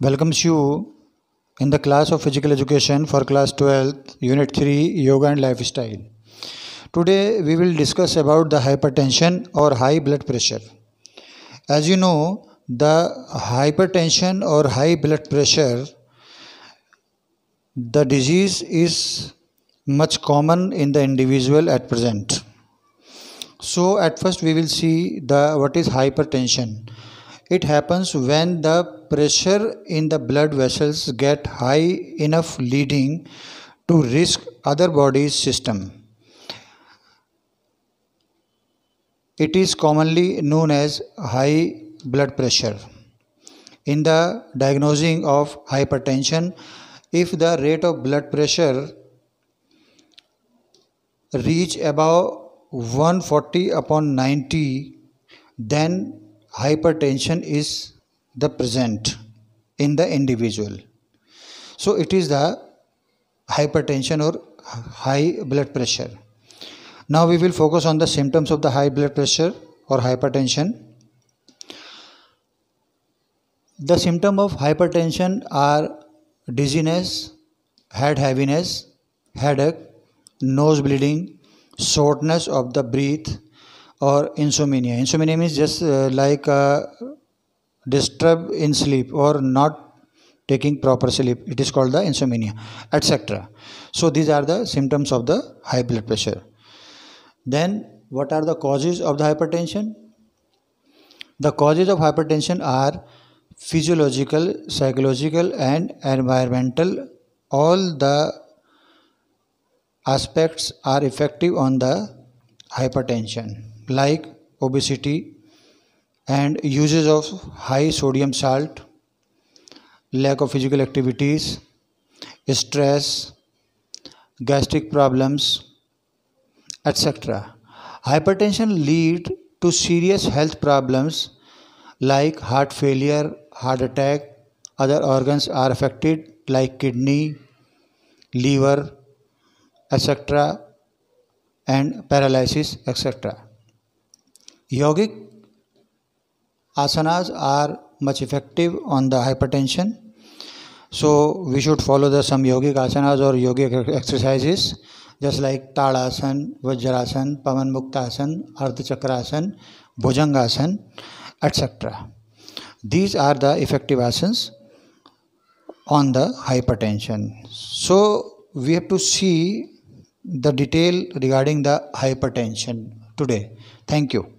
welcomes you in the class of physical education for class 12 unit 3 yoga and lifestyle today we will discuss about the hypertension or high blood pressure as you know the hypertension or high blood pressure the disease is much common in the individual at present so at first we will see the what is hypertension it happens when the pressure in the blood vessels get high enough leading to risk other body's system. It is commonly known as high blood pressure. In the diagnosing of hypertension, if the rate of blood pressure reach above 140 upon 90, then hypertension is the present in the individual so it is the hypertension or high blood pressure now we will focus on the symptoms of the high blood pressure or hypertension the symptom of hypertension are dizziness head heaviness headache nose bleeding shortness of the breath or insomnia. Insomnia means just uh, like uh, disturb in sleep or not taking proper sleep. It is called the insomnia, etc. So these are the symptoms of the high blood pressure. Then what are the causes of the hypertension? The causes of hypertension are physiological, psychological and environmental. All the aspects are effective on the hypertension like obesity and uses of high sodium salt, lack of physical activities, stress, gastric problems, etc. Hypertension lead to serious health problems like heart failure, heart attack, other organs are affected like kidney, liver, etc. and paralysis, etc. Yogic asanas are much effective on the hypertension. So we should follow the some yogic asanas or yogic exercises just like Tadasan, Vajrasan, pavan Pamanmuktasan, Ardhachakrasan, Bhujangasan, etc. These are the effective asanas on the hypertension. So we have to see the detail regarding the hypertension today. Thank you.